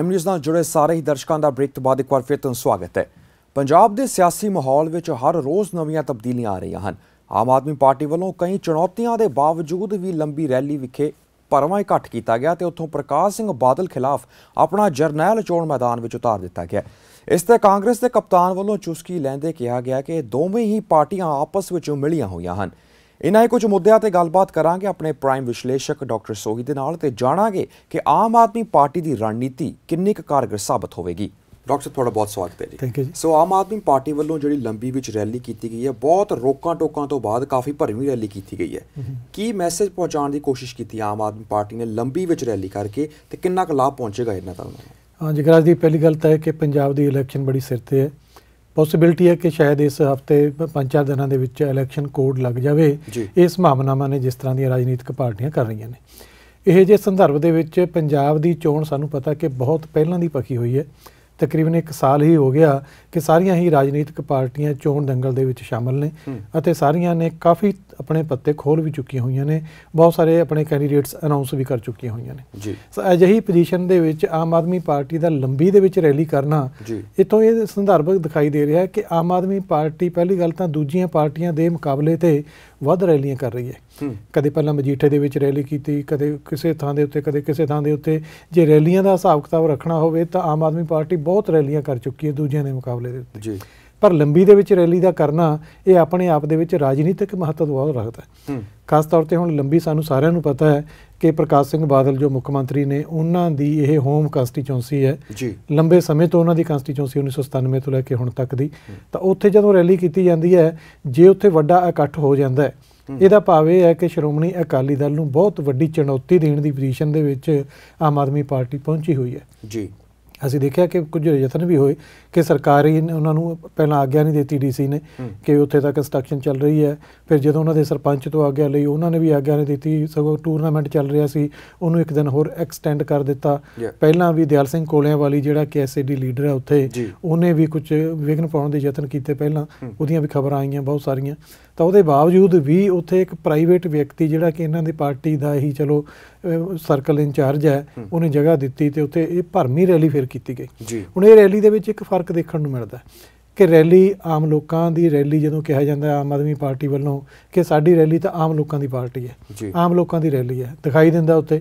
prime news ਨਾਲ ਜੁੜੇ ਸਾਰੇ ਹੀ ਦਰਸ਼ਕਾਂ ਦਾ ਬ੍ਰੇਕ ਤੋਂ ਬਾਅਦ ਇੱਕ ਵਾਰ ਫਿਰ ਤੋਂ ਸਵਾਗਤ ਹੈ ਪੰਜਾਬ ਦੇ ਸਿਆਸੀ ਮਾਹੌਲ ਵਿੱਚ ਹਰ ਰੋਜ਼ ਨਵੀਆਂ ਤਬਦੀਲੀਆਂ ਆ ਰਹੀਆਂ ਹਨ ਆਮ ਆਦਮੀ ਪਾਰਟੀ ਵੱਲੋਂ ਕਈ ਚੁਣੌਤੀਆਂ ਦੇ ਬਾਵਜੂਦ ਵੀ ਲੰਬੀ ਰੈਲੀ ਵਿਖੇ ਪਰਵਾਹ ਇਕੱਠ ਕੀਤਾ ਗਿਆ ਤੇ ਉੱਥੋਂ ਪ੍ਰਕਾਸ਼ ਸਿੰਘ ਬਾਦਲ ਖਿਲਾਫ ਆਪਣਾ ਜਰਨੈਲ ਚੋਣ ਮੈਦਾਨ ਵਿੱਚ ਉਤਾਰ ਦਿੱਤਾ ਗਿਆ ਇਸ ਤੇ ਕਾਂਗਰਸ ਦੇ ਕਪਤਾਨ ਵੱਲੋਂ ਚੁਸਕੀ ਲੈਂਦੇ ਕਿਹਾ ਗਿਆ ਕਿ ਦੋਵੇਂ ਹੀ ਪਾਰਟੀਆਂ ਆਪਸ ਵਿੱਚ ਮਿਲੀਆਂ ਹੋਈਆਂ ਹਨ ਇਨਾ ਹੀ ਕੁਝ ਮੁੱਦਿਆਂ ਤੇ ਗੱਲਬਾਤ ਕਰਾਂਗੇ ਆਪਣੇ ਪ੍ਰਾਈਮ ਵਿਸ਼ਲੇਸ਼ਕ ਡਾਕਟਰ ਸੋਹੀ ਦੇ ਨਾਲ ਤੇ ਜਾਣਾਂਗੇ ਕਿ ਆਮ ਆਦਮੀ ਪਾਰਟੀ ਦੀ ਰਣਨੀਤੀ ਕਿੰਨੀ ਕੁ ਕਾਰਗਰ ਸਾਬਤ ਹੋਵੇਗੀ ਡਾਕਟਰ ਤੁਹਾਡਾ ਬਹੁਤ ਸਵਾਗਤ ਹੈ ਜੀ ਥੈਂਕ ਯੂ ਜੀ ਸੋ ਆਮ ਆਦਮੀ ਪਾਰਟੀ ਵੱਲੋਂ ਜਿਹੜੀ ਲੰਬੀ ਵਿੱਚ ਰੈਲੀ ਕੀਤੀ ਗਈ ਹੈ ਬਹੁਤ ਰੋਕਾਂ ਟੋਕਾਂ ਤੋਂ ਬਾਅਦ ਕਾਫੀ ਭਰਵੀਂ ਰੈਲੀ ਕੀਤੀ ਗਈ ਹੈ ਕੀ ਮੈਸੇਜ ਪਹੁੰਚਾਉਣ ਦੀ ਕੋਸ਼ਿਸ਼ ਕੀਤੀ ਆਮ ਆਦਮੀ ਪਾਰਟੀ ਨੇ ਲੰਬੀ ਵਿੱਚ ਰੈਲੀ ਕਰਕੇ ਤੇ ਕਿੰਨਾ ਕੁ ਲਾਭ ਪਹੁੰਚੇਗਾ ਇਹਨਾਂ ਤੁਹਾਨੂੰ ਹਾਂ ਜਗਰਾਜ ਦੀ ਪਹਿਲੀ ਗੱਲ ਤਾਂ ਹੈ ਕਿ ਪੰਜਾਬ ਦੀ ਇਲੈਕਸ਼ਨ ਬੜੀ ਸਿਰ ਤੇ ਹੈ ਪੋਸਿਬਿਲਟੀ ਹੈ ਕਿ ਸ਼ਾਇਦ ਇਸ ਹਫਤੇ ਪੰਜ ਚਾਰ ਦਿਨਾਂ ਦੇ ਵਿੱਚ ਇਲੈਕਸ਼ਨ ਕੋਡ ਲੱਗ ਜਾਵੇ ਇਸ ਸੰਭਾਵਨਾਵਾਂ ਨੇ ਜਿਸ ਤਰ੍ਹਾਂ ਦੀਆਂ ਰਾਜਨੀਤਿਕ ਪਾਰਟੀਆਂ ਕਰ ਰਹੀਆਂ ਨੇ ਇਹ ਜੇ ਸੰਦਰਭ ਦੇ ਵਿੱਚ ਪੰਜਾਬ ਦੀ ਚੋਣ ਸਾਨੂੰ ਪਤਾ ਕਿ ਬਹੁਤ ਪਹਿਲਾਂ ਦੀ ਪੱਕੀ ਹੋਈ ਹੈ ਤਕਰੀਬਨ 1 ਸਾਲ ਹੀ ਹੋ ਗਿਆ ਕਿ ਸਾਰੀਆਂ ਹੀ ਰਾਜਨੀਤਿਕ ਪਾਰਟੀਆਂ ਚੋਣ ਦੰਗਲ ਦੇ ਵਿੱਚ ਸ਼ਾਮਲ ਨੇ ਅਤੇ ਸਾਰੀਆਂ ਨੇ ਕਾਫੀ ਆਪਣੇ ਪੱਤੇ ਖੋਲ ਵੀ ਚੁੱਕੀਆਂ ਹੋਈਆਂ ਨੇ ਬਹੁਤ ਸਾਰੇ ਆਪਣੇ ਕੈਂਡੀਡੇਟਸ ਅਨਾਉਂਸ ਵੀ ਕਰ ਚੁੱਕੀਆਂ ਹੋਈਆਂ ਨੇ ਜੀ ਸੋ ਅਜਿਹੀ ਪੋਜੀਸ਼ਨ ਦੇ ਵਿੱਚ ਆਮ ਆਦਮੀ ਪਾਰਟੀ ਦਾ ਲੰਬੀ ਦੇ ਵਿੱਚ ਰੈਲੀ ਕਰਨਾ ਇਤੋਂ ਇਹ ਸੰਦਰਭਕ ਦਿਖਾਈ ਦੇ ਰਿਹਾ ਹੈ ਕਿ ਆਮ ਆਦਮੀ ਪਾਰਟੀ ਪਹਿਲੀ ਗੱਲ ਤਾਂ ਦੂਜੀਆਂ ਪਾਰਟੀਆਂ ਦੇ ਮੁਕਾਬਲੇ ਤੇ ਵੱਧ ਰੈਲੀਆਂ ਕਰ ਰਹੀ ਹੈ ਕਦੇ ਪਹਿਲਾਂ ਮਜੀਠੇ ਦੇ ਵਿੱਚ ਰੈਲੀ ਕੀਤੀ ਕਦੇ ਕਿਸੇ ਥਾਂ ਦੇ ਉੱਤੇ ਕਦੇ ਕਿਸੇ ਥਾਂ ਦੇ ਉੱਤੇ ਜੇ ਰੈਲੀਆਂ ਦਾ ਹਿਸਾਬ ਕਿਤਾਬ ਰੱਖਣਾ ਹੋਵੇ ਤਾਂ ਆਮ ਆਦਮੀ ਪਾਰਟੀ ਬਹੁਤ ਰੈਲੀਆਂ ਕਰ ਚੁੱਕੀ ਹੈ ਦੂਜਿਆਂ ਦੇ ਮੁਕਾਬਲੇ ਦੇ ਉੱਤੇ ਜੀ ਪਰ ਲੰਬੀ ਦੇ ਵਿੱਚ ਰੈਲੀ ਦਾ ਕਰਨਾ ਇਹ ਆਪਣੇ ਆਪ ਦੇ ਵਿੱਚ ਰਾਜਨੀਤਿਕ ਮਹੱਤਵ ਬਹੁਤ ਰੱਖਦਾ ਹੈ ਖਾਸ ਤੌਰ ਤੇ ਹੁਣ ਲੰਬੀ ਸਾਨੂੰ ਸਾਰਿਆਂ ਨੂੰ ਪਤਾ ਹੈ ਕਿ ਪ੍ਰਕਾਸ਼ ਸਿੰਘ ਬਾਦਲ ਜੋ ਮੁੱਖ ਮੰਤਰੀ ਨੇ ਉਹਨਾਂ ਦੀ ਇਹ ਹੋਮ ਕਨਸਟੀਚੁਐਂਸੀ ਹੈ ਲੰਬੇ ਸਮੇਂ ਤੋਂ ਉਹਨਾਂ ਦੀ ਕਨਸਟੀਚੁਐਂਸੀ 1997 ਤੋਂ ਲੈ ਕੇ ਹੁਣ ਤੱਕ ਦੀ ਤਾਂ ਉੱਥੇ ਜਦੋਂ ਰੈਲੀ ਕੀਤੀ ਜਾਂਦੀ ਹੈ ਜੇ ਉੱਥੇ ਵੱਡਾ ਇਕੱਠ ਹੋ ਜਾਂਦਾ ਹੈ ਇਹਦਾ ਭਾਵ ਇਹ ਹੈ ਕਿ ਸ਼੍ਰੋਮਣੀ ਅਕਾਲੀ ਦਲ ਨੂੰ ਬਹੁਤ ਵੱਡੀ ਚੁਣੌਤੀ ਦੇਣ ਦੀ ਪੋਜੀਸ਼ਨ ਦੇ ਵਿੱਚ ਆਮ ਆਦਮੀ ਪਾਰਟੀ ਪਹੁੰਚੀ ਹੋਈ ਹੈ ਜੀ ਅਸੀਂ ਦੇਖਿਆ ਕਿ ਕੁਝ ਯਤਨ ਵੀ ਹੋਏ ਕਿ ਸਰਕਾਰੀ ਨੇ ਉਹਨਾਂ ਨੂੰ ਪਹਿਲਾਂ ਆਗਿਆ ਨਹੀਂ ਦਿੱਤੀ ਡੀਸੀ ਨੇ ਕਿ ਉੱਥੇ ਤਾਂ ਕੰਸਟਰਕਸ਼ਨ ਚੱਲ ਰਹੀ ਹੈ ਫਿਰ ਜਦੋਂ ਉਹਨਾਂ ਦੇ ਸਰਪੰਚ ਤੋਂ ਆਗਿਆ ਲਈ ਉਹਨਾਂ ਨੇ ਵੀ ਆਗਿਆ ਨਹੀਂ ਦਿੱਤੀ ਸਗੋਂ ਟੂਰਨਾਮੈਂਟ ਚੱਲ ਰਿਹਾ ਸੀ ਉਹਨੂੰ ਇੱਕ ਦਿਨ ਹੋਰ ਐਕਸਟੈਂਡ ਕਰ ਦਿੱਤਾ ਪਹਿਲਾਂ ਵੀ ਦਿਆਲ ਸਿੰਘ ਕੋਲਿਆਂ ਵਾਲੀ ਜਿਹੜਾ ਕਿ ਐਸਏਡੀ ਲੀਡਰ ਹੈ ਉੱਥੇ ਉਹਨੇ ਵੀ ਕੁਝ ਵਿਘਨ ਪਾਉਣ ਦੇ ਯਤਨ ਕੀਤੇ ਪਹਿਲਾਂ ਉਹਦੀਆਂ ਵੀ ਖਬਰਾਂ ਆਈਆਂ ਬਹੁਤ ਸਾਰੀਆਂ ਤਾਂ ਉਹਦੇ ਬਾਵਜੂਦ ਵੀ ਉੱਥੇ ਇੱਕ ਪ੍ਰਾਈਵੇਟ ਵਿਅਕਤੀ ਜਿਹੜਾ ਕਿ ਇਹਨਾਂ ਦੀ ਪਾਰਟੀ ਦਾ ਹੀ ਚਲੋ ਸਰਕਲ ਇੰਚਾਰਜ ਹੈ ਉਹਨੇ ਜਗ੍ਹਾ ਦਿੱਤੀ ਤੇ ਉੱਥੇ ਇਹ ਭਰਮੀ ਰੈਲੀ ਫਿਰ ਕੀਤੀ ਗਈ ਹੁਣ ਇਹ ਰੈਲੀ ਦੇ ਵਿੱਚ ਇੱਕ ਫਰਕ ਦੇਖਣ ਨੂੰ ਮਿਲਦਾ ਕਿ ਰੈਲੀ ਆਮ ਲੋਕਾਂ ਦੀ ਰੈਲੀ ਜਦੋਂ ਕਿਹਾ ਜਾਂਦਾ ਆਮ ਆਦਮੀ ਪਾਰਟੀ ਵੱਲੋਂ ਕਿ ਸਾਡੀ ਰੈਲੀ ਤਾਂ ਆਮ ਲੋਕਾਂ ਦੀ ਪਾਰਟੀ ਹੈ ਆਮ ਲੋਕਾਂ ਦੀ ਰੈਲੀ ਹੈ ਦਿਖਾਈ ਦਿੰਦਾ ਉੱਤੇ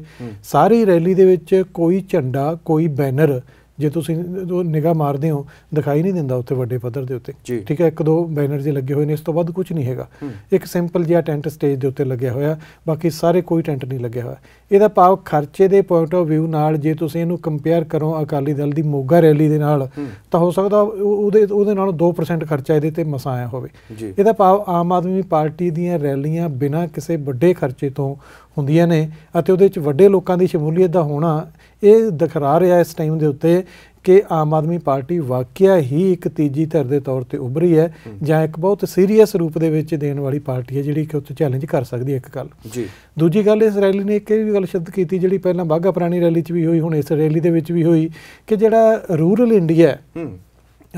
ਸਾਰੀ ਰੈਲੀ ਦੇ ਵਿੱਚ ਕੋਈ ਝੰਡਾ ਕੋਈ ਬੈਨਰ ਜੇ ਤੁਸੀਂ ਉਹ ਨਿਗਾਹ ਮਾਰਦੇ ਹੋ ਦਿਖਾਈ ਨਹੀਂ ਦਿੰਦਾ ਉੱਥੇ ਵੱਡੇ ਪੱਧਰ ਦੇ ਉੱਤੇ ਠੀਕ ਹੈ ਇੱਕ ਦੋ ਬੈਨਰ ਜੇ ਲੱਗੇ ਹੋਏ ਨੇ ਇਸ ਤੋਂ ਵੱਧ ਕੁਝ ਨਹੀਂ ਹੈਗਾ ਇੱਕ ਸਿੰਪਲ ਜਿਹਾ ਟੈਂਟ ਸਟੇਜ ਦੇ ਉੱਤੇ ਲੱਗਿਆ ਹੋਇਆ ਬਾਕੀ ਸਾਰੇ ਕੋਈ ਟੈਂਟ ਨਹੀਂ ਲੱਗਿਆ ਹੋਇਆ ਇਹਦਾ ਭਾਵ ਖਰਚੇ ਦੇ ਪੁਆਇੰਟ ਆਫ View ਨਾਲ ਜੇ ਤੁਸੀਂ ਇਹਨੂੰ ਕੰਪੇਅਰ ਕਰੋ ਅਕਾਲੀ ਦਲ ਦੀ ਮੋਗਾ ਰੈਲੀ ਦੇ ਨਾਲ ਤਾਂ ਹੋ ਸਕਦਾ ਉਹਦੇ ਉਹਦੇ ਨਾਲੋਂ 2% ਖਰਚਾ ਇਹਦੇ ਤੇ ਮਸਾ ਆਇਆ ਹੋਵੇ ਇਹਦਾ ਭਾਵ ਆਮ ਆਦਮੀ ਪਾਰਟੀ ਦੀਆਂ ਰੈਲੀਆਂ ਬਿਨਾਂ ਕਿਸੇ ਵੱਡੇ ਖਰਚੇ ਤੋਂ ਹੁੰਦੀਆਂ ਨੇ ਅਤੇ ਉਹਦੇ ਵਿੱਚ ਵੱਡੇ ਲੋਕਾਂ ਦੀ ਸ਼ਮੂਲੀਅਤ ਦਾ ਹੋਣਾ ਇਹ ਦਿਖਰਾ ਰਿਹਾ ਇਸ ਟਾਈਮ ਦੇ ਉੱਤੇ ਕਿ ਆਮ ਆਦਮੀ ਪਾਰਟੀ ਵਾਕਿਆ ਹੀ ਇੱਕ ਤੀਜੀ ਧਿਰ ਦੇ ਤੌਰ ਤੇ ਉਭਰੀ ਹੈ ਜਾਂ ਇੱਕ ਬਹੁਤ ਸੀਰੀਅਸ ਰੂਪ ਦੇ ਵਿੱਚ ਦੇਣ ਵਾਲੀ ਪਾਰਟੀ ਹੈ ਜਿਹੜੀ ਕਿ ਉੱਥੇ ਚੈਲੰਜ ਕਰ ਸਕਦੀ ਹੈ ਇੱਕ ਗੱਲ ਜੀ ਦੂਜੀ ਗੱਲ ਇਸ ਰੈਲੀ ਨੇ ਇੱਕ ਵੀ ਗੱਲ ਸ਼ਬਦ ਕੀਤੀ ਜਿਹੜੀ ਪਹਿਲਾਂ ਬਾਗਾ ਪ੍ਰਾਣੀ ਰੈਲੀ 'ਚ ਵੀ ਹੋਈ ਹੁਣ ਇਸ ਰੈਲੀ ਦੇ ਵਿੱਚ ਵੀ ਹੋਈ ਕਿ ਜਿਹੜਾ ਰੂਰਲ ਇੰਡੀਆ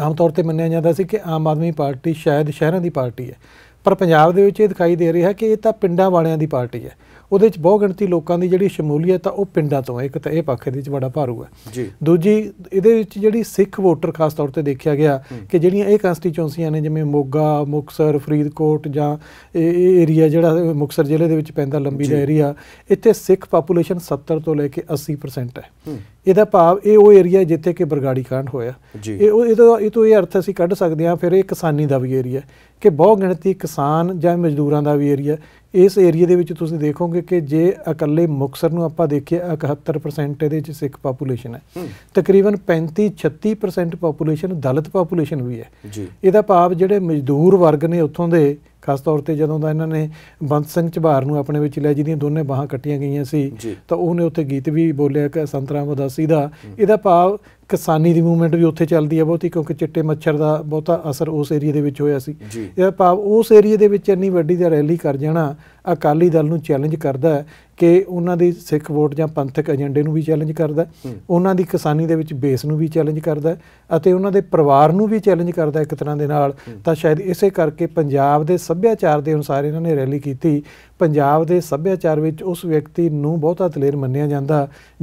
ਆਮ ਤੌਰ ਤੇ ਮੰਨਿਆ ਜਾਂਦਾ ਸੀ ਕਿ ਆਮ ਆਦਮੀ ਪਾਰਟੀ ਸ਼ਾਇਦ ਸ਼ਹਿਰਾਂ ਦੀ ਪਾਰਟੀ ਹੈ ਪਰ ਪੰਜਾਬ ਦੇ ਵਿੱਚ ਇਹ ਦਿਖਾਈ ਦੇ ਰਿਹਾ ਹੈ ਕਿ ਇਹ ਤਾਂ ਪਿੰਡਾਂ ਵਾਲਿਆਂ ਦੀ ਪਾਰਟੀ ਹੈ ਉਹਦੇ ਵਿੱਚ ਬਹੁ ਗਿਣਤੀ ਲੋਕਾਂ ਦੀ ਜਿਹੜੀ ਸ਼ਮੂਲੀਅਤ ਆ ਉਹ ਪਿੰਡਾਂ ਤੋਂ ਹੈ ਇੱਕ ਤਾਂ ਇਹ ਪੱਖ ਦੇ ਵਿੱਚ ਬੜਾ ਭਾਰੂ ਹੈ ਜੀ ਦੂਜੀ ਇਹਦੇ ਵਿੱਚ ਜਿਹੜੀ ਸਿੱਖ ਵੋਟਰ ਖਾਸ ਤੌਰ ਤੇ ਦੇਖਿਆ ਗਿਆ ਕਿ ਜਿਹੜੀਆਂ ਇਹ ਕਨਸਟੀਚੁਐਂਸੀਆਂ ਨੇ ਜਿਵੇਂ ਮੋਗਾ ਮੁਕਸਰ ਫਰੀਦਕੋਟ ਜਾਂ ਇਹ ਏਰੀਆ ਜਿਹੜਾ ਮੁਕਸਰ ਜ਼ਿਲ੍ਹੇ ਦੇ ਵਿੱਚ ਪੈਂਦਾ ਲੰਬੀ ਦਾ ਏਰੀਆ ਇੱਥੇ ਸਿੱਖ ਪਾਪੂਲੇਸ਼ਨ 70 ਤੋਂ ਲੈ ਕੇ 80% ਹੈ ਇਹਦਾ ਭਾਵ ਇਹ ਉਹ ਏਰੀਆ ਜਿੱਥੇ ਕਿ ਬਰਗਾੜੀ ਕਾਂਡ ਹੋਇਆ ਇਹ ਇਹਦਾ ਇਹ ਤੋਂ ਇਹ ਅਰਥ ਅਸੀਂ ਕੱਢ ਸਕਦੇ ਹਾਂ ਫਿਰ ਇਹ ਕਿਸਾਨੀ ਦਾ ਵੀ ਏਰੀਆ ਕਿ ਬਹੁ ਗਿਣਤੀ ਕਿਸਾਨ ਜਾਂ ਮਜ਼ਦੂਰਾਂ ਦਾ ਵੀ ਏਰੀਆ ਇਸ ਏਰੀਆ ਦੇ ਵਿੱਚ ਤੁਸੀਂ ਦੇਖੋਗੇ ਕਿ ਜੇ ਇਕੱਲੇ ਮੁਕਸਰ ਨੂੰ ਆਪਾਂ ਦੇਖੀਏ 71% ਇਹਦੇ ਵਿੱਚ ਸਿੱਖ ਪੋਪੂਲੇਸ਼ਨ ਹੈ ਤਕਰੀਬਨ 35 36% ਪੋਪੂਲੇਸ਼ਨ ਦਲਿਤ ਪੋਪੂਲੇਸ਼ਨ ਵੀ ਹੈ ਜੀ ਇਹਦਾ ਭਾਵ ਜਿਹੜੇ ਮਜ਼ਦੂਰ ਵਰਗ ਨੇ ਉੱਥੋਂ ਦੇ ਖਾਸ ਤੌਰ ਤੇ ਜਦੋਂ ਦਾ ਇਹਨਾਂ ਨੇ ਬੰਤ ਸਿੰਘ ਚਬਾਰ ਨੂੰ ਆਪਣੇ ਵਿੱਚ ਲਿਆ ਜਿਹਦੀਆਂ ਦੋਨੇ ਬਾਹਾਂ ਕੱਟੀਆਂ ਗਈਆਂ ਸੀ ਤਾਂ ਉਹਨੇ ਉੱਥੇ ਗੀਤ ਵੀ ਬੋਲਿਆ ਕਿ ਸੰਤਰਾਮ ਉਦਾਸੀ ਦਾ ਇਹਦਾ ਭਾਵ ਕਿਸਾਨੀ ਦੀ ਮੂਵਮੈਂਟ ਵੀ ਉੱਥੇ ਚੱਲਦੀ ਹੈ ਬਹੁਤੀ ਕਿਉਂਕਿ ਚਿੱਟੇ ਮੱਛਰ ਦਾ ਬਹੁਤਾ ਅਸਰ ਉਸ ਏਰੀਆ ਦੇ ਵਿੱਚ ਹੋਇਆ ਸੀ ਇਹ ਭਾਵ ਉਸ ਏਰੀਆ ਦੇ ਵਿੱਚ ਇੰਨੀ ਵੱਡੀ ਦਾ ਰੈਲੀ ਕਰ ਜਾਣਾ ਅਕਾਲੀ ਦਲ ਨੂੰ ਚੈਲੰਜ ਕਰਦਾ ਹੈ ਕਿ ਉਹਨਾਂ ਦੀ ਸਿੱਖ ਵੋਟ ਜਾਂ ਪੰਥਕ ਏਜੰਡੇ ਨੂੰ ਵੀ ਚੈਲੰਜ ਕਰਦਾ ਉਹਨਾਂ ਦੀ ਕਿਸਾਨੀ ਦੇ ਵਿੱਚ ਬੇਸ ਨੂੰ ਵੀ ਚੈਲੰਜ ਕਰਦਾ ਅਤੇ ਉਹਨਾਂ ਦੇ ਪਰਿਵਾਰ ਨੂੰ ਵੀ ਚੈਲੰਜ ਕਰਦਾ ਇੱਕ ਤਰ੍ਹਾਂ ਦੇ ਨਾਲ ਤਾਂ ਸ਼ਾਇਦ ਇਸੇ ਕਰਕੇ ਪੰਜਾਬ ਦੇ ਸੱਭਿਆਚਾਰ ਦੇ ਅਨੁਸਾਰ ਇਹਨਾਂ ਨੇ ਰੈਲੀ ਕੀਤੀ ਪੰਜਾਬ ਦੇ ਸੱਭਿਆਚਾਰ ਵਿੱਚ ਉਸ ਵਿਅਕਤੀ ਨੂੰ ਬਹੁਤਾ ਦਲੇਰ ਮੰਨਿਆ ਜਾਂਦਾ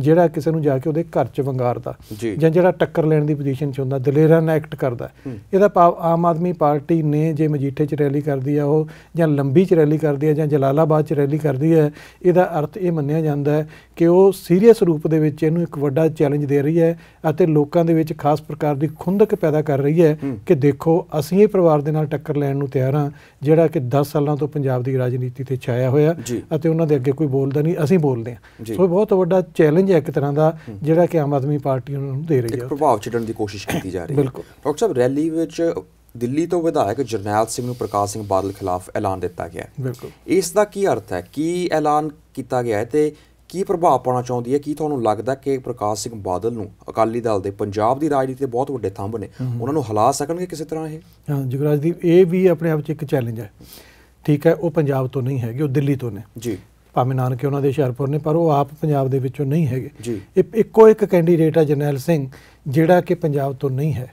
ਜਿਹੜਾ ਕਿਸੇ ਨੂੰ ਜਾ ਕੇ ਉਹਦੇ ਘਰ 'ਚ ਵੰਗਾਰਦਾ ਜਾਂ ਜਿਹੜਾ ਟੱਕਰ ਲੈਣ ਦੀ ਪੋਜੀਸ਼ਨ 'ਚ ਹੁੰਦਾ ਦਲੇਰਾਂ ਨਾਲ ਐਕਟ ਕਰਦਾ ਇਹਦਾ ਆਮ ਆਦਮੀ ਪਾਰਟੀ ਨੇ ਜੇ ਮਜੀਠੇ 'ਚ ਰੈਲੀ ਕਰਦੀ ਆ ਉਹ ਜਾਂ ਲੰਬੀ 'ਚ ਰੈਲੀ ਕਰਦੀ ਆ ਜਾਂ ਜਲਾਲਾਬਾਦ 'ਚ ਰੈਲੀ ਕਰਦੀ ਹੈ ਇਹਦਾ ਅਰਥ ਇਹ ਮੰਨਿਆ ਜਾਂਦਾ ਹੈ ਕਿ ਉਹ ਸੀਰੀਅਸ ਰੂਪ ਦੇ ਵਿੱਚ ਇਹਨੂੰ ਇੱਕ ਵੱਡਾ ਚੈਲੰਜ ਦੇ ਰਹੀ ਹੈ ਅਤੇ ਲੋਕਾਂ ਦੇ ਵਿੱਚ ਖਾਸ ਪ੍ਰਕਾਰ ਦੀ ਖੁੰਦਕ ਪੈਦਾ ਕਰ ਰਹੀ ਹੈ ਕਿ ਦੇਖੋ ਅਸੀਂ ਇਹ ਪਰਿਵਾਰ ਦੇ ਨਾਲ ਟੱਕਰ ਲੈਣ ਨੂੰ ਤਿਆਰ ਹਾਂ ਜਿਹੜਾ ਕਿ 10 ਸਾਲਾਂ ਤੋਂ ਪੰਜਾਬ ਦੀ ਰਾਜਨੀਤੀ ਤੇ ਛਾਇਆ ਆਇਆ ਹੋਇਆ ਅਤੇ ਉਹਨਾਂ ਦੇ ਅੱਗੇ ਕੋਈ ਬੋਲਦਾ ਨਹੀਂ ਅਸੀਂ ਬੋਲਦੇ ਹਾਂ ਸੋ ਇਹ ਬਹੁਤ ਵੱਡਾ ਚੈਲੰਜ ਹੈ ਇੱਕ ਤਰ੍ਹਾਂ ਦਾ ਜਿਹੜਾ ਕਿ ਆਮ ਆਦਮੀ ਪਾਰਟੀ ਨੂੰ ਦੇ ਰਹੀ ਹੈ ਇੱਕ ਪ੍ਰਭਾਵ ਛੱਡਣ ਦੀ ਕੋਸ਼ਿਸ਼ ਕੀਤੀ ਜਾ ਰਹੀ ਹੈ ਬਿਲਕੁਲ ਡਾਕਟਰ ਸਾਹਿਬ ਰੈਲੀ ਵਿੱਚ ਦਿੱਲੀ ਤੋਂ ਵਿਧਾਇਕ ਜਰਨੈਲ ਸਿੰਘ ਨੂੰ ਪ੍ਰਕਾਸ਼ ਸਿੰਘ ਬਾਦਲ ਖਿਲਾਫ ਐਲਾਨ ਦਿੱਤਾ ਗਿਆ ਬਿਲਕੁਲ ਇਸ ਦਾ ਕੀ ਅਰਥ ਹੈ ਕੀ ਐਲਾਨ ਕੀਤਾ ਗਿਆ ਹੈ ਤੇ ਕੀ ਪ੍ਰਭਾਵ ਪਾਉਣਾ ਚਾਹੁੰਦੀ ਹੈ ਕੀ ਤੁਹਾਨੂੰ ਲੱਗਦਾ ਕਿ ਪ੍ਰਕਾਸ਼ ਸਿੰਘ ਬਾਦਲ ਨੂੰ ਅਕਾਲੀ ਦਲ ਦੇ ਪੰਜਾਬ ਦੀ ਰਾਜਨੀਤੀ ਦੇ ਬਹੁਤ ਵੱਡੇ ਥੰਭ ਨੇ ਉਹਨਾਂ ਨੂੰ ਹਲਾ ਸਕਣਗੇ ਕਿਸੇ ਤਰ੍ਹਾਂ ਇਹ ਹਾਂ ਜਗਰਾਜਦੀਪ ਇਹ ਵੀ ਆਪਣੇ ਆਪ 'ਚ ਇੱਕ ਚੈਲੰਜ ਹੈ ਠੀਕ ਹੈ ਉਹ ਪੰਜਾਬ ਤੋਂ ਨਹੀਂ ਹੈਗੇ ਉਹ ਦਿੱਲੀ ਤੋਂ ਨੇ ਜੀ ਭਾਵੇਂ ਨਾਨਕੇ ਉਹਨਾਂ ਦੇ ਸ਼ਹਿਰਪੁਰ ਨੇ ਪਰ ਉਹ ਆਪ ਪੰਜਾਬ ਦੇ ਵਿੱਚੋਂ ਨਹੀਂ ਹੈਗੇ ਇਹ ਇੱਕੋ ਇੱਕ ਕੈਂਡੀਡੇਟ ਹੈ ਜਰਨੈਲ ਸਿੰਘ ਜਿਹੜਾ ਕਿ ਪੰਜਾਬ ਤੋਂ ਨਹੀਂ ਹੈ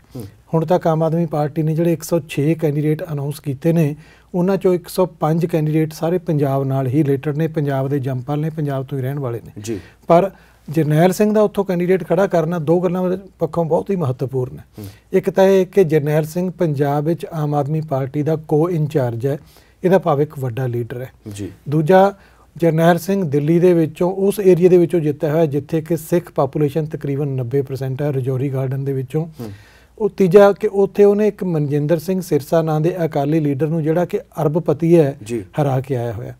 ਹੁਣ ਤੱਕ ਆਮ ਆਦਮੀ ਪਾਰਟੀ ਨੇ ਜਿਹੜੇ 106 ਕੈਂਡੀਡੇਟ ਅਨਾਉਂਸ ਕੀਤੇ ਨੇ ਉਹਨਾਂ ਚੋਂ 105 ਕੈਂਡੀਡੇਟ ਸਾਰੇ ਪੰਜਾਬ ਨਾਲ ਹੀ ਰਿਲੇਟਡ ਨੇ ਪੰਜਾਬ ਦੇ ਜੰਪਲ ਨੇ ਪੰਜਾਬ ਤੋਂ ਹੀ ਰਹਿਣ ਵਾਲੇ ਨੇ ਜੀ ਪਰ ਜਰਨੈਲ ਸਿੰਘ ਦਾ ਉੱਥੋਂ ਕੈਂਡੀਡੇਟ ਖੜਾ ਕਰਨਾ ਦੋ ਗੱਲਾਂ ਪੱਖੋਂ ਬਹੁਤ ਹੀ ਮਹੱਤਵਪੂਰਨ ਹੈ ਇੱਕ ਤਾਂ ਇਹ ਕਿ ਜਰਨੈਲ ਸਿੰਘ ਪੰਜਾਬ ਵਿੱਚ ਆਮ ਆਦਮੀ ਪਾਰਟੀ ਦਾ ਕੋ ਇਨਚਾਰਜ ਹੈ ਇਹਦਾ ਭਾਵ ਇੱਕ ਵੱਡਾ ਲੀਡਰ ਹੈ ਜੀ ਦੂਜਾ ਜਰਨੈਲ ਸਿੰਘ ਦਿੱਲੀ ਦੇ ਵਿੱਚੋਂ ਉਸ ਏਰੀਆ ਦੇ ਵਿੱਚੋਂ ਜਿੱਤਿਆ ਹੋਇਆ ਜਿੱਥੇ ਕਿ ਸਿੱਖ ਪਾਪੂਲੇਸ਼ਨ ਤਕਰੀਬਨ 90% ਹੈ ਰਜੌਰੀ ਗਾਰਡਨ ਦੇ ਵਿੱਚੋਂ ਉਹ ਤੀਜਾ ਕਿ ਉੱਥੇ ਉਹਨੇ ਇੱਕ ਮਨਜਿੰਦਰ ਸਿੰਘ ਸਿਰਸਾ ਨਾਂ ਦੇ ਅਕਾਲੀ ਲੀਡਰ ਨੂੰ ਜਿਹੜਾ ਕਿ ਅਰਬਪਤੀ ਹੈ ਹਰਾ ਕੇ ਆਇਆ ਹੋਇਆ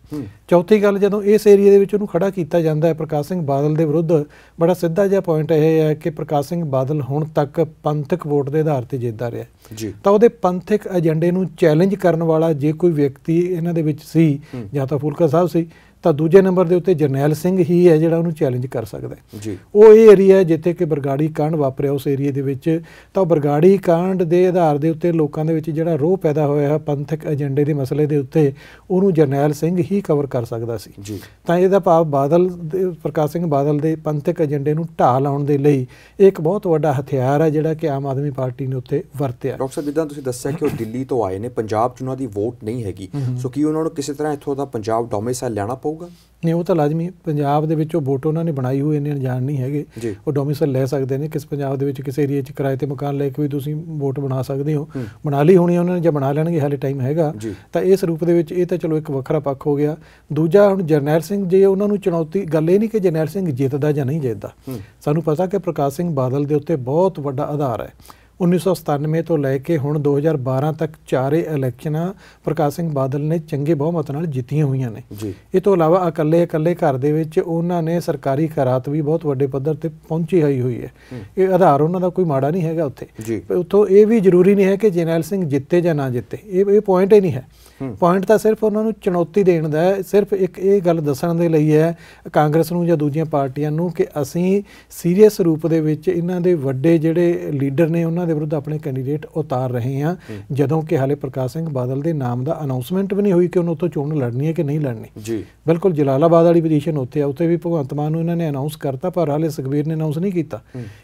ਚੌਥੀ ਗੱਲ ਜਦੋਂ ਇਸ ਏਰੀਆ ਦੇ ਵਿੱਚ ਉਹਨੂੰ ਖੜਾ ਕੀਤਾ ਜਾਂਦਾ ਹੈ ਪ੍ਰਕਾਸ਼ ਸਿੰਘ ਬਾਦਲ ਦੇ ਵਿਰੁੱਧ ਬੜਾ ਸਿੱਧਾ ਜਿਹਾ ਪੁਆਇੰਟ ਇਹ ਹੈ ਕਿ ਪ੍ਰਕਾਸ਼ ਸਿੰਘ ਬਾਦਲ ਹੁਣ ਤੱਕ ਪੰਥਕ ਵੋਟ ਦੇ ਆਧਾਰ ਤੇ ਜਿੱਤਦਾ ਰਿਹਾ ਤਾਂ ਉਹਦੇ ਪੰਥਕ ਏਜੰਡੇ ਨੂੰ ਚੈਲੰਜ ਕਰਨ ਵਾਲਾ ਜੇ ਕੋਈ ਵਿਅਕਤੀ ਇਹਨਾਂ ਦੇ ਵਿੱਚ ਸੀ ਜਾਂ ਤਾਂ ਫੂਲਕਾ ਸਾਹਿਬ ਸੀ ਤਾਂ ਦੂਜੇ ਨੰਬਰ ਦੇ ਉੱਤੇ ਜਰਨੈਲ ਸਿੰਘ ਹੀ ਹੈ ਜਿਹੜਾ ਉਹਨੂੰ ਚੈਲੰਜ ਕਰ ਸਕਦਾ ਜੀ ਉਹ ਇਹ ਏਰੀਆ ਜਿੱਥੇ ਕਿ ਬਰਗਾੜੀ ਕਾਂਡ ਵਾਪਰਿਆ ਉਸ ਏਰੀਆ ਦੇ ਵਿੱਚ ਤਾਂ ਬਰਗਾੜੀ ਕਾਂਡ ਦੇ ਆਧਾਰ ਦੇ ਉੱਤੇ ਲੋਕਾਂ ਦੇ ਵਿੱਚ ਜਿਹੜਾ ਰੋਹ ਪੈਦਾ ਹੋਇਆ ਹੈ ਪੰਥਕ ਏਜੰਡੇ ਦੇ ਮਸਲੇ ਦੇ ਉੱਤੇ ਉਹਨੂੰ ਜਰਨੈਲ ਸਿੰਘ ਹੀ ਕਵਰ ਕਰ ਸਕਦਾ ਸੀ ਜੀ ਤਾਂ ਇਹਦਾ ਭਾਵ ਬਾਦਲ ਪ੍ਰਕਾਸ਼ ਸਿੰਘ ਬਾਦਲ ਦੇ ਪੰਥਕ ਏਜੰਡੇ ਨੂੰ ਢਾਹ ਲਾਉਣ ਦੇ ਲਈ ਇੱਕ ਬਹੁਤ ਵੱਡਾ ਹਥਿਆਰ ਹੈ ਜਿਹੜਾ ਕਿ ਆਮ ਆਦਮੀ ਪਾਰਟੀ ਨੇ ਉੱਤੇ ਵਰਤਿਆ ਡਾਕਟਰ ਸਾਹਿਬ ਜਿੱਦਾਂ ਤੁਸੀਂ ਦੱਸਿਆ ਕਿ ਉਹ ਦਿੱਲੀ ਤੋਂ ਆਏ ਨੇ ਪੰਜਾਬ ਚ ਉਹਨਾਂ ਦੀ ਵੋਟ ਨਹੀਂ ਹੈਗੀ ਸੋ ਕੀ ਉਹਨਾਂ ਨੂੰ ਕਿਸੇ ਤਰ੍ਹਾਂ ਇੱਥੋਂ ਦਾ ਪੰਜਾਬ ਡੋਮੇਸਾ ਲੈਣਾ ਪਊ ਹੋਊਗਾ ਨਹੀਂ ਉਹ ਤਾਂ ਲਾਜ਼ਮੀ ਪੰਜਾਬ ਦੇ ਵਿੱਚ ਉਹ ਵੋਟ ਉਹਨਾਂ ਨੇ ਬਣਾਈ ਹੋਈ ਇਹਨੇ ਅਣਜਾਣ ਨਹੀਂ ਹੈਗੇ ਉਹ ਡੋਮਿਸਾਈਲ ਲੈ ਸਕਦੇ ਨੇ ਕਿਸ ਪੰਜਾਬ ਦੇ ਵਿੱਚ ਕਿਸੇ ਏਰੀਆ 'ਚ ਕਿਰਾਏ ਤੇ ਮਕਾਨ ਲੈ ਕੇ ਵੀ ਤੁਸੀਂ ਵੋਟ ਬਣਾ ਸਕਦੇ ਹੋ ਬਣਾ ਲਈ ਹੋਣੀ ਉਹਨਾਂ ਨੇ ਜਾਂ ਬਣਾ ਲੈਣਗੇ ਹਾਲੇ ਟਾਈਮ ਹੈਗਾ ਤਾਂ ਇਸ ਰੂਪ ਦੇ ਵਿੱਚ ਇਹ ਤਾਂ ਚਲੋ ਇੱਕ ਵੱਖਰਾ ਪੱਖ ਹੋ ਗਿਆ ਦੂਜਾ ਹੁਣ ਜਰਨੈਲ ਸਿੰਘ ਜੇ ਉਹਨਾਂ ਨੂੰ ਚੁਣੌਤੀ ਗੱਲ ਇਹ ਨਹੀਂ ਕਿ ਜਰਨੈਲ ਸਿੰਘ ਜਿੱਤਦਾ ਜਾਂ ਨਹੀਂ ਜਿੱਤਦਾ ਸਾਨੂੰ ਪਤਾ ਕਿ ਪ੍ਰਕਾਸ਼ ਸਿੰਘ ਬਾਦਲ ਦੇ ਉੱਤੇ ਬਹੁਤ ਵੱਡਾ ਆਧਾਰ ਹੈ 1997 ਤੋਂ ਲੈ ਕੇ ਹੁਣ 2012 ਤੱਕ ਚਾਰੇ ਇਲੈਕਸ਼ਨਾਂ ਪ੍ਰਕਾਸ਼ ਸਿੰਘ ਬਾਦਲ ਨੇ ਚੰਗੇ ਬਹੁਮਤ ਨਾਲ ਜਿੱਤੀਆਂ ਹੋਈਆਂ ਨੇ ਇਹ ਤੋਂ ਇਲਾਵਾ ਇਕੱਲੇ ਇਕੱਲੇ ਘਰ ਦੇ ਵਿੱਚ ਉਹਨਾਂ ਨੇ ਸਰਕਾਰੀ ਖਰਾਤ ਵੀ ਬਹੁਤ ਵੱਡੇ ਪੱਧਰ ਤੇ ਪਹੁੰਚੀ ਹੋਈ ਹੋਈ ਹੈ ਇਹ ਆਧਾਰ ਉਹਨਾਂ ਦਾ ਕੋਈ ਮਾੜਾ ਨਹੀਂ ਹੈਗਾ ਉੱਥੇ ਪਰ ਉੱਥੋਂ ਇਹ ਵੀ ਜ਼ਰੂਰੀ ਨਹੀਂ ਹੈ ਕਿ ਜਨਰਲ ਸਿੰਘ ਜਿੱਤੇ ਜਾਂ ਨਾ ਜਿੱਤੇ ਇਹ ਇਹ ਪੁਆਇੰਟ ਹੀ ਨਹੀਂ ਹੈ ਪੁਆਇੰਟ ਤਾਂ ਸਿਰਫ ਉਹਨਾਂ ਨੂੰ ਚੁਣੌਤੀ ਦੇਣ ਦਾ ਹੈ ਸਿਰਫ ਇੱਕ ਇਹ ਗੱਲ ਦੱਸਣ ਦੇ ਲਈ ਹੈ ਕਾਂਗਰਸ ਨੂੰ ਜਾਂ ਦੂਜੀਆਂ ਪਾਰਟੀਆਂ ਨੂੰ ਕਿ ਅਸੀਂ ਸੀਰੀਅਸ ਰੂਪ ਦੇ ਵਿੱਚ ਇਹਨਾਂ ਦੇ ਵੱਡੇ ਜਿਹੜੇ ਲੀਡਰ ਨੇ ਉਹਨਾਂ ਦੇ ਵਿਰੁੱਧ ਆਪਣੇ ਕੈਂਡੀਡੇਟ ਉਤਾਰ ਰਹੇ ਹਾਂ ਜਦੋਂ ਕਿ ਹਾਲੇ ਪ੍ਰਕਾਸ਼ ਸਿੰਘ ਬਾਦਲ ਦੇ ਨਾਮ ਦਾ ਅਨਾਉਂਸਮੈਂਟ ਵੀ ਨਹੀਂ ਹੋਈ ਕਿ ਉਹਨਾਂ ਉੱਥੋਂ ਚੋਣ ਲੜਨੀ ਹੈ ਕਿ ਨਹੀਂ ਲੜਨੀ ਜੀ ਬਿਲਕੁਲ ਜਲਾਲਾਬਾਦ ਵਾਲੀ ਪੋਜੀਸ਼ਨ ਉੱਤੇ ਆ ਉੱਥੇ ਵੀ ਭਗਵੰਤ ਮਾਨ ਨੂੰ ਇਹਨਾਂ ਨੇ ਅਨਾਉਂਸ ਕਰਤਾ ਪਰ ਹਾਲੇ ਸੁਖਬੀਰ ਨੇ ਅਨਾਉਂਸ ਨਹੀਂ ਕੀਤਾ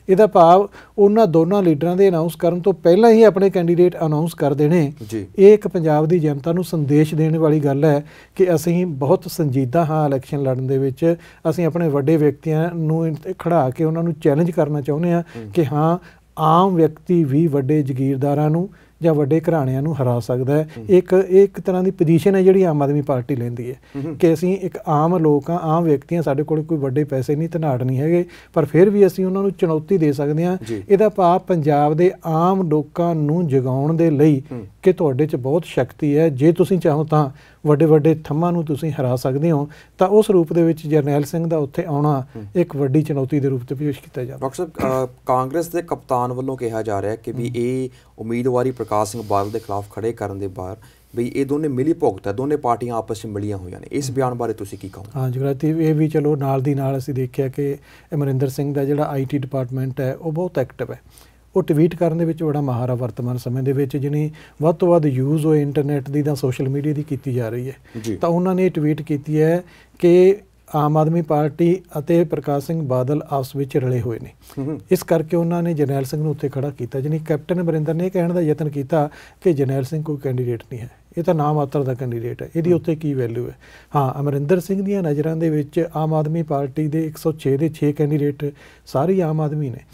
ਇਹਦਾ ਭਾਵ ਉਹਨਾਂ ਦੋਨਾਂ ਲੀਡਰਾਂ ਦੇ ਅਨਾਉਂਸ ਕਰਨ ਤੋਂ ਪਹਿਲਾਂ ਹੀ ਆਪਣੇ ਕੈਂਡੀਡੇਟ ਅਨਾਉਂਸ ਕਰ ਦੇਣੇ ਇਹ ਇੱਕ ਪੰਜਾਬ ਦੀ ਜਨਤਾ ਨੂੰ ਸੰਦੇਸ਼ ਦੇਣ ਵਾਲੀ ਗੱਲ ਹੈ ਕਿ ਅਸੀਂ ਬਹੁਤ ਸੰਜੀਦਾ ਹਾਂ ਇਲੈਕਸ਼ਨ ਲੜਨ ਦੇ ਵਿੱਚ ਅਸੀਂ ਆਪਣੇ ਵੱਡੇ ਵਿਅਕਤੀਆਂ ਨੂੰ ਖੜਾ ਕੇ ਉਹਨਾਂ ਨੂੰ ਚੈਲੰਜ ਕਰਨਾ ਚਾਹੁੰਦੇ ਹਾਂ ਕਿ ਹਾਂ ਆਮ ਵਿਅਕਤੀ ਵੀ ਵੱਡੇ ਜ਼ਗੀਰਦਾਰਾਂ ਨੂੰ ਜਾਂ ਵੱਡੇ ਘਰਾਣਿਆਂ ਨੂੰ ਹਰਾ ਸਕਦਾ ਹੈ ਇੱਕ ਇਹ ਇੱਕ ਤਰ੍ਹਾਂ ਦੀ ਪੋਜੀਸ਼ਨ ਹੈ ਜਿਹੜੀ ਆਮ ਆਦਮੀ ਪਾਰਟੀ ਲੈਂਦੀ ਹੈ ਕਿ ਅਸੀਂ ਇੱਕ ਆਮ ਲੋਕ ਆ ਆਮ ਵਿਅਕਤੀਆਂ ਸਾਡੇ ਕੋਲ ਕੋਈ ਵੱਡੇ ਪੈਸੇ ਨਹੀਂ ਧਨਾੜ ਨਹੀਂ ਹੈਗੇ ਪਰ ਫਿਰ ਵੀ ਅਸੀਂ ਉਹਨਾਂ ਨੂੰ ਚੁਣੌਤੀ ਦੇ ਸਕਦੇ ਹਾਂ ਇਹਦਾ ਭਾਵ ਪੰਜਾਬ ਦੇ ਆਮ ਲੋਕਾਂ ਨੂੰ ਜਗਾਉਣ ਦੇ ਲਈ ਕਿ ਤੁਹਾਡੇ 'ਚ ਬਹੁਤ ਸ਼ਕਤੀ ਹੈ ਜੇ ਤੁਸੀਂ ਚਾਹੋ ਤਾਂ ਵੱਡੇ ਵੱਡੇ ਥੰਮਾਂ ਨੂੰ ਤੁਸੀਂ ਹਰਾ ਸਕਦੇ ਹੋ ਤਾਂ ਉਸ ਰੂਪ ਦੇ ਵਿੱਚ ਜਰਨੈਲ ਸਿੰਘ ਦਾ ਉੱਥੇ ਆਉਣਾ ਇੱਕ ਵੱਡੀ ਚੁਣੌਤੀ ਦੇ ਰੂਪ ਤੇ ਪੇਸ਼ ਕੀਤਾ ਜਾਂਦਾ ਡਾਕਟਰ ਸਾਹਿਬ ਕਾਂਗਰਸ ਦੇ ਕਪਤਾਨ ਵੱਲੋਂ ਕਿਹਾ ਜਾ ਰਿਹਾ ਹੈ ਕਿ ਵੀ ਇਹ ਉਮੀਦਵਾਰੀ ਪ੍ਰਕਾਸ਼ ਸਿੰਘ ਬਾਦਲ ਦੇ ਖਿਲਾਫ ਖੜੇ ਕਰਨ ਦੇ ਬਾਅਦ ਵੀ ਇਹ ਦੋਨੇ ਮਿਲੀ ਭੁਗਤ ਹੈ ਦੋਨੇ ਪਾਰਟੀਆਂ ਆਪਸ ਵਿੱਚ ਮਿਲੀਆਂ ਹੋਈਆਂ ਨੇ ਇਸ ਬਿਆਨ ਬਾਰੇ ਤੁਸੀਂ ਕੀ ਕਹੋਗੇ ਹਾਂ ਜਗਰਾਤੀ ਇਹ ਵੀ ਚਲੋ ਨਾਲ ਦੀ ਨਾਲ ਅਸੀਂ ਦੇਖਿਆ ਕਿ ਅਮਰਿੰਦਰ ਸਿੰਘ ਦਾ ਜਿਹੜਾ ਆਈਟੀ ਡਿਪਾਰਟਮੈਂਟ ਹੈ ਉਹ ਬਹੁਤ ਐਕਟਿਵ ਹੈ ਉਹ ਟਵੀਟ ਕਰਨ ਦੇ ਵਿੱਚ ਬੜਾ ਮਹਾਰਾ ਆ ਵਰਤਮਾਨ ਸਮੇਂ ਦੇ ਵਿੱਚ ਜਿਹਨੇ ਵੱਧ ਤੋਂ ਵੱਧ ਯੂਜ਼ ਹੋਏ ਇੰਟਰਨੈਟ ਦੀ ਦਾ ਸੋਸ਼ਲ ਮੀਡੀਆ ਦੀ ਕੀਤੀ ਜਾ ਰਹੀ ਹੈ ਤਾਂ ਉਹਨਾਂ ਨੇ ਟਵੀਟ ਕੀਤੀ ਹੈ ਕਿ ਆਮ ਆਦਮੀ ਪਾਰਟੀ ਅਤੇ ਪ੍ਰਕਾਸ਼ ਸਿੰਘ ਬਾਦਲ ਆਪਸ ਵਿੱਚ ਰਲੇ ਹੋਏ ਨੇ ਇਸ ਕਰਕੇ ਉਹਨਾਂ ਨੇ ਜਰਨੈਲ ਸਿੰਘ ਨੂੰ ਉੱਥੇ ਖੜਾ ਕੀਤਾ ਜਾਨੀ ਕੈਪਟਨ ਅਮਰਿੰਦਰ ਨੇ ਕਹਿਣ ਦਾ ਯਤਨ ਕੀਤਾ ਕਿ ਜਰਨੈਲ ਸਿੰਘ ਕੋਈ ਕੈਂਡੀਡੇਟ ਨਹੀਂ ਹੈ ਇਹ ਤਾਂ ਨਾਮ ਮਾਤਰ ਦਾ ਕੈਂਡੀਡੇਟ ਹੈ ਇਹਦੀ ਉੱਤੇ ਕੀ ਵੈਲਿਊ ਹੈ ਹਾਂ ਅਮਰਿੰਦਰ ਸਿੰਘ ਦੀਆਂ ਨਜ਼ਰਾਂ ਦੇ ਵਿੱਚ ਆਮ ਆਦਮੀ ਪਾਰਟੀ ਦੇ 106 ਦੇ 6 ਕੈਂਡੀਡੇਟ ਸਾਰੇ ਆਮ ਆਦਮੀ ਨੇ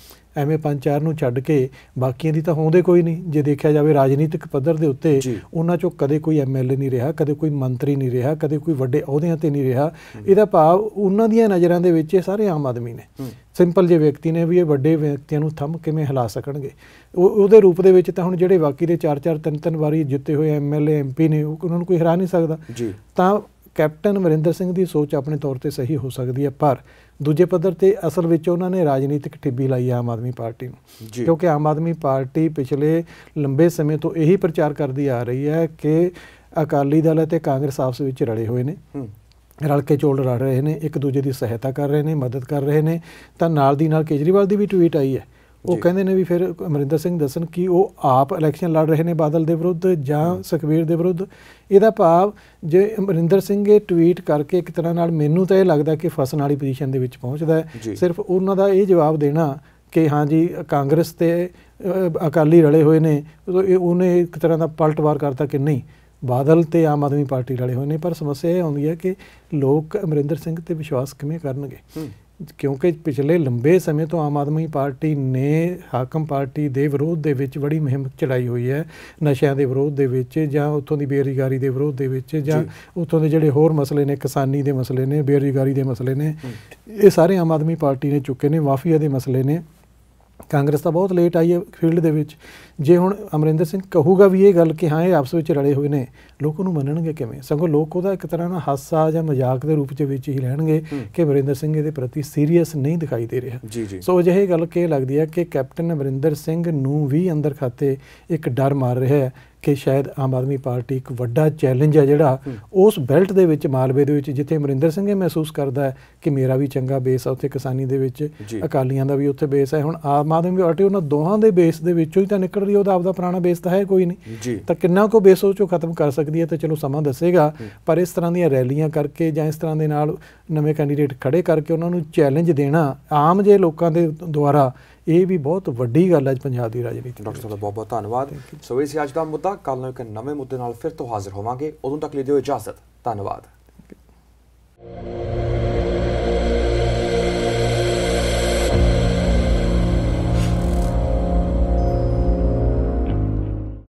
ਐਵੇਂ ਪੰਜ ਚਾਰ ਨੂੰ ਛੱਡ ਕੇ ਬਾਕੀਆਂ ਦੀ ਤਾਂ ਹੋਂਦੇ ਕੋਈ ਨਹੀਂ ਜੇ ਦੇਖਿਆ ਜਾਵੇ ਰਾਜਨੀਤਿਕ ਪੱਧਰ ਦੇ ਉੱਤੇ ਉਹਨਾਂ ਚੋਂ ਕਦੇ ਕੋਈ ਐਮਐਲਏ ਨਹੀਂ ਰਿਹਾ ਕਦੇ ਕੋਈ ਮੰਤਰੀ ਨਹੀਂ ਰਿਹਾ ਕਦੇ ਕੋਈ ਵੱਡੇ ਅਹੁਦਿਆਂ ਤੇ ਨਹੀਂ ਰਿਹਾ ਇਹਦਾ ਭਾਵ ਉਹਨਾਂ ਦੀਆਂ ਨਜ਼ਰਾਂ ਦੇ ਵਿੱਚ ਇਹ ਸਾਰੇ ਆਮ ਆਦਮੀ ਨੇ ਸਿੰਪਲ ਜੇ ਵਿਅਕਤੀ ਨੇ ਵੀ ਇਹ ਵੱਡੇ ਵਿਅਕਤੀਆਂ ਨੂੰ ਥੰਮ ਕਿਵੇਂ ਹਿਲਾ ਸਕਣਗੇ ਉਹ ਉਹਦੇ ਰੂਪ ਦੇ ਵਿੱਚ ਤਾਂ ਹੁਣ ਜਿਹੜੇ ਬਾਕੀ ਦੇ 4-4 3-3 ਵਾਰੀ ਜਿੱਤੇ ਹੋਏ ਐਮਐਲਏ ਐਮਪੀ ਨੇ ਉਹਨਾਂ ਨੂੰ ਕੋਈ ਹਰਾ ਨਹੀਂ ਸਕਦਾ ਤਾਂ ਕੈਪਟਨ ਮਰਿੰਦਰ ਸਿੰਘ ਦੀ ਸੋਚ ਆਪਣੇ ਤੌਰ ਤੇ ਸਹੀ ਹੋ ਸਕਦੀ ਹੈ ਪਰ ਦੂਜੇ ਪੱਧਰ ਤੇ ਅਸਲ ਵਿੱਚ ਉਹਨਾਂ ਨੇ ਰਾਜਨੀਤਿਕ ਠਿੱਬੀ ਲਾਈ ਆਮ ਆਦਮੀ ਪਾਰਟੀ ਨੂੰ ਕਿਉਂਕਿ ਆਮ ਆਦਮੀ ਪਾਰਟੀ ਪਿਛਲੇ ਲੰਬੇ ਸਮੇਂ ਤੋਂ ਇਹੀ ਪ੍ਰਚਾਰ ਕਰਦੀ ਆ ਰਹੀ ਹੈ ਕਿ ਅਕਾਲੀ ਦਲ ਅਤੇ ਕਾਂਗਰਸ ਆਪਸ ਵਿੱਚ ਰਲੇ ਹੋਏ ਨੇ ਰਲ ਕੇ ਚੋਲ ਰੜ ਰਹੇ ਨੇ ਇੱਕ ਦੂਜੇ ਦੀ ਸਹਾਇਤਾ ਕਰ ਰਹੇ ਨੇ ਮਦਦ ਕਰ ਰਹੇ ਨੇ ਤਾਂ ਨਾਲ ਦੀ ਨਾਲ ਕੇਜਰੀਵਾਲ ਦੀ ਵੀ ਟਵੀਟ ਆਈ ਹੈ ਉਹ ਕਹਿੰਦੇ ਨੇ ਵੀ ਫਿਰ ਅਮਰਿੰਦਰ ਸਿੰਘ ਦੱਸਣ ਕਿ ਉਹ ਆਪ ਇਲੈਕਸ਼ਨ ਲੜ ਰਹੇ ਨੇ ਬਾਦਲ ਦੇ ਵਿਰੁੱਧ ਜਾਂ ਸੁਖਵੀਰ ਦੇ ਵਿਰੁੱਧ ਇਹਦਾ ਭਾਵ ਜੇ ਅਮਰਿੰਦਰ ਸਿੰਘ ਇਹ ਟਵੀਟ ਕਰਕੇ ਇੱਕ ਤਰ੍ਹਾਂ ਨਾਲ ਮੈਨੂੰ ਤਾਂ ਇਹ ਲੱਗਦਾ ਕਿ ਫਸਣ ਵਾਲੀ ਪੋਜੀਸ਼ਨ ਦੇ ਵਿੱਚ ਪਹੁੰਚਦਾ ਸਿਰਫ ਉਹਨਾਂ ਦਾ ਇਹ ਜਵਾਬ ਦੇਣਾ ਕਿ ਹਾਂ ਜੀ ਕਾਂਗਰਸ ਤੇ ਅਕਾਲੀ ਰਲੇ ਹੋਏ ਨੇ ਇਹ ਉਹਨੇ ਇੱਕ ਤਰ੍ਹਾਂ ਦਾ ਪਲਟਵਾਰ ਕਰਤਾ ਕਿ ਨਹੀਂ ਬਾਦਲ ਤੇ ਆਮ ਆਦਮੀ ਪਾਰਟੀ ਰਲੇ ਹੋਏ ਨੇ ਪਰ ਸਮੱਸਿਆ ਇਹ ਆਉਂਦੀ ਹੈ ਕਿ ਲੋਕ ਅਮਰਿੰਦਰ ਸਿੰਘ ਤੇ ਵਿਸ਼ਵਾਸ ਕਿਵੇਂ ਕਰਨਗੇ ਕਿਉਂਕਿ ਪਿਛਲੇ ਲੰਬੇ ਸਮੇਂ ਤੋਂ ਆਮ ਆਦਮੀ ਪਾਰਟੀ ਨੇ ਹਾਕਮ ਪਾਰਟੀ ਦੇ ਵਿਰੋਧ ਦੇ ਵਿੱਚ ਬੜੀ ਮੁਹਿੰਮ ਚੜਾਈ ਹੋਈ ਹੈ ਨਸ਼ਿਆਂ ਦੇ ਵਿਰੋਧ ਦੇ ਵਿੱਚ ਜਾਂ ਉੱਥੋਂ ਦੀ ਬੇਰੁਜ਼ਗਾਰੀ ਦੇ ਵਿਰੋਧ ਦੇ ਵਿੱਚ ਜਾਂ ਉੱਥੋਂ ਦੇ ਜਿਹੜੇ ਹੋਰ ਮਸਲੇ ਨੇ ਕਿਸਾਨੀ ਦੇ ਮਸਲੇ ਨੇ ਬੇਰੁਜ਼ਗਾਰੀ ਦੇ ਮਸਲੇ ਨੇ ਇਹ ਸਾਰੇ ਆਮ ਆਦਮੀ ਪਾਰਟੀ ਨੇ ਚੁੱਕੇ ਨੇ ਵਾਫੀਆ ਦੇ ਮਸਲੇ ਨੇ ਕਾਂਗਰਸ ਤਾਂ ਬਹੁਤ ਲੇਟ ਆਈ ਹੈ ਫੀਲਡ ਦੇ ਵਿੱਚ ਜੇ ਹੁਣ ਅਮਰਿੰਦਰ ਸਿੰਘ ਕਹੂਗਾ ਵੀ ਇਹ ਗੱਲ ਕਿ ਹਾਂ ਇਹ ਆਪਸ ਵਿੱਚ ਰਲੇ ਹੋਏ ਨੇ ਲੋਕ ਉਹਨੂੰ ਮੰਨਣਗੇ ਕਿਵੇਂ ਸਗੋਂ ਲੋਕ ਉਹਦਾ ਇੱਕ ਤਰ੍ਹਾਂ ਦਾ ਹਾਸਾ ਜਾਂ ਮਜ਼ਾਕ ਦੇ ਰੂਪ ਵਿੱਚ ਹੀ ਲੈਣਗੇ ਕਿ ਅਮਰਿੰਦਰ ਸਿੰਘ ਇਹਦੇ ਪ੍ਰਤੀ ਸੀਰੀਅਸ ਨਹੀਂ ਦਿਖਾਈ ਦੇ ਰਿਹਾ ਸੋ ਅਜਿਹੇ ਗੱਲ ਕਿ ਲੱਗਦੀ ਹੈ ਕਿ ਕੈਪਟਨ ਅਮਰਿੰਦਰ ਸਿੰਘ ਨੂੰ ਵੀ ਅੰਦਰ ਖਾਤੇ ਇੱਕ ਡਰ ਮਾਰ ਰਿਹਾ ਹੈ ਕਿ ਸ਼ਾਇਦ ਆਮ ਆਦਮੀ ਪਾਰਟੀ ਇੱਕ ਵੱਡਾ ਚੈਲੰਜ ਹੈ ਜਿਹੜਾ ਉਸ ਬੈਲਟ ਦੇ ਵਿੱਚ ਮਾਲਵੇ ਦੇ ਵਿੱਚ ਜਿੱਥੇ ਅਮਰਿੰਦਰ ਸਿੰਘ ਇਹ ਮਹਿਸੂਸ ਕਰਦਾ ਹੈ ਕਿ ਮੇਰਾ ਵੀ ਚੰਗਾ ਬੇਸ ਹੈ ਉੱਥੇ ਕਿਸਾਨੀ ਦੇ ਵਿੱਚ ਅਕਾਲੀਆਂ ਦਾ ਵੀ ਉੱਥੇ ਬੇਸ ਹੈ ਹੁਣ ਆਮ ਆਦਮੀ ਪਾਰਟੀ ਉਹਨਾਂ ਦੋਹਾਂ ਦੇ ਬੇਸ ਦੇ ਵਿੱਚੋਂ ਹੀ ਤਾਂ ਨਿਕਲ ਲਈ ਉਹਦਾ ਆਪਦਾ ਪੁਰਾਣਾ ਬੇਸ ਤਾਂ ਹੈ ਕੋਈ ਨਹੀਂ ਤਾਂ ਕਿੰਨਾ ਕੋ ਬੇਸ ਉਹ ਚੋਂ ਖਤਮ ਕਰ ਸਕਦੀ ਹੈ ਤੇ ਚਲੋ ਸਮਾਂ ਦੱਸੇਗਾ ਪਰ ਇਸ ਤਰ੍ਹਾਂ ਦੀਆਂ ਰੈਲੀਆਂ ਕਰਕੇ ਜਾਂ ਇਸ ਤਰ੍ਹਾਂ ਦੇ ਨਾਲ ਨਵੇਂ ਕੈਂਡੀਡੇਟ ਖੜੇ ਕਰਕੇ ਉਹਨਾਂ ਨੂੰ ਚੈਲੰਜ ਦੇਣਾ ਆਮ ਜੇ ਲੋਕਾਂ ਦੇ ਦੁਆਰਾ ਇਹ ਵੀ ਬਹੁਤ ਵੱਡੀ ਗੱਲ ਹੈ ਪੰਜਾਬ ਦੀ ਰਾਜਨੀਤੀ ਡਾਕਟਰ ਸਾਹਿਬ ਬਹੁਤ ਬਹੁਤ ਧੰਨਵਾਦ ਸੋ ਇਹ ਅੱਜ ਦਾ ਮੁੱਦਾ ਕੱਲ ਨੂੰ ਇੱਕ ਨਵੇਂ ਮੁੱਦੇ ਨਾਲ ਫਿਰ ਤੋਂ ਹਾਜ਼ਰ ਹੋਵਾਂਗੇ ਉਦੋਂ ਤੱਕ ਲਈ ਦਿਓ ਇਜਾਜ਼ਤ ਧੰਨਵਾਦ